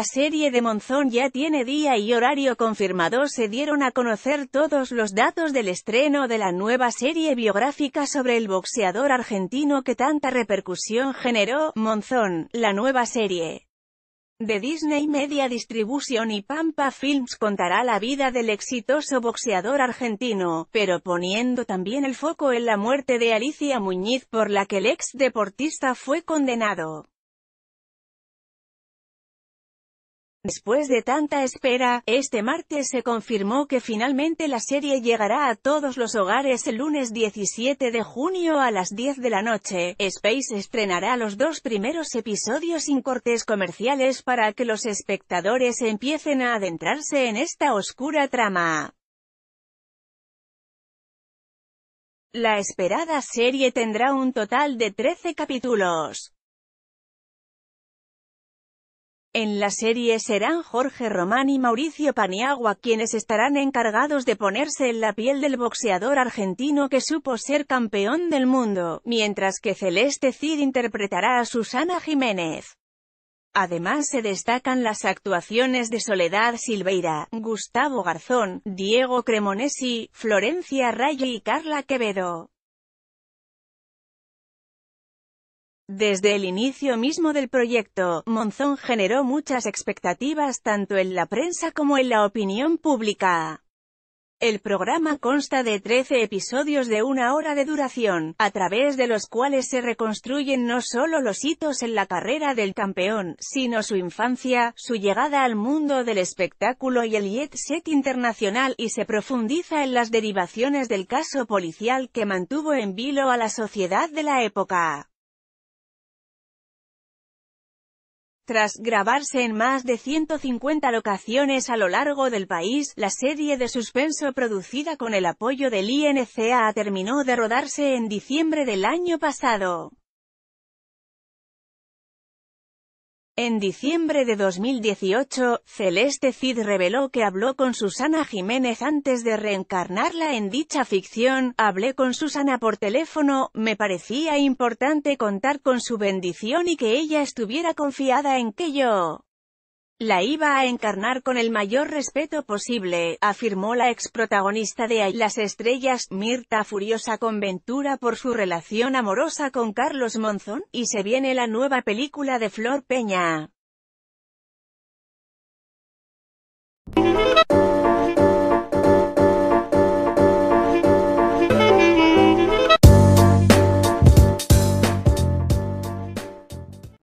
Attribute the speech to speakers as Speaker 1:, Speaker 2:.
Speaker 1: la serie de Monzón ya tiene día y horario confirmado se dieron a conocer todos los datos del estreno de la nueva serie biográfica sobre el boxeador argentino que tanta repercusión generó, Monzón, la nueva serie de Disney Media Distribution y Pampa Films contará la vida del exitoso boxeador argentino, pero poniendo también el foco en la muerte de Alicia Muñiz por la que el ex deportista fue condenado. Después de tanta espera, este martes se confirmó que finalmente la serie llegará a todos los hogares el lunes 17 de junio a las 10 de la noche. Space estrenará los dos primeros episodios sin cortes comerciales para que los espectadores empiecen a adentrarse en esta oscura trama. La esperada serie tendrá un total de 13 capítulos. En la serie serán Jorge Román y Mauricio Paniagua quienes estarán encargados de ponerse en la piel del boxeador argentino que supo ser campeón del mundo, mientras que Celeste Cid interpretará a Susana Jiménez. Además se destacan las actuaciones de Soledad Silveira, Gustavo Garzón, Diego Cremonesi, Florencia Rayo y Carla Quevedo. Desde el inicio mismo del proyecto, Monzón generó muchas expectativas tanto en la prensa como en la opinión pública. El programa consta de 13 episodios de una hora de duración, a través de los cuales se reconstruyen no solo los hitos en la carrera del campeón, sino su infancia, su llegada al mundo del espectáculo y el jet set internacional, y se profundiza en las derivaciones del caso policial que mantuvo en vilo a la sociedad de la época. Tras grabarse en más de 150 locaciones a lo largo del país, la serie de suspenso producida con el apoyo del INCA terminó de rodarse en diciembre del año pasado. En diciembre de 2018, Celeste Cid reveló que habló con Susana Jiménez antes de reencarnarla en dicha ficción, hablé con Susana por teléfono, me parecía importante contar con su bendición y que ella estuviera confiada en que yo la iba a encarnar con el mayor respeto posible, afirmó la ex protagonista de Ay las estrellas, Mirta furiosa con Ventura por su relación amorosa con Carlos Monzón, y se viene la nueva película de Flor Peña.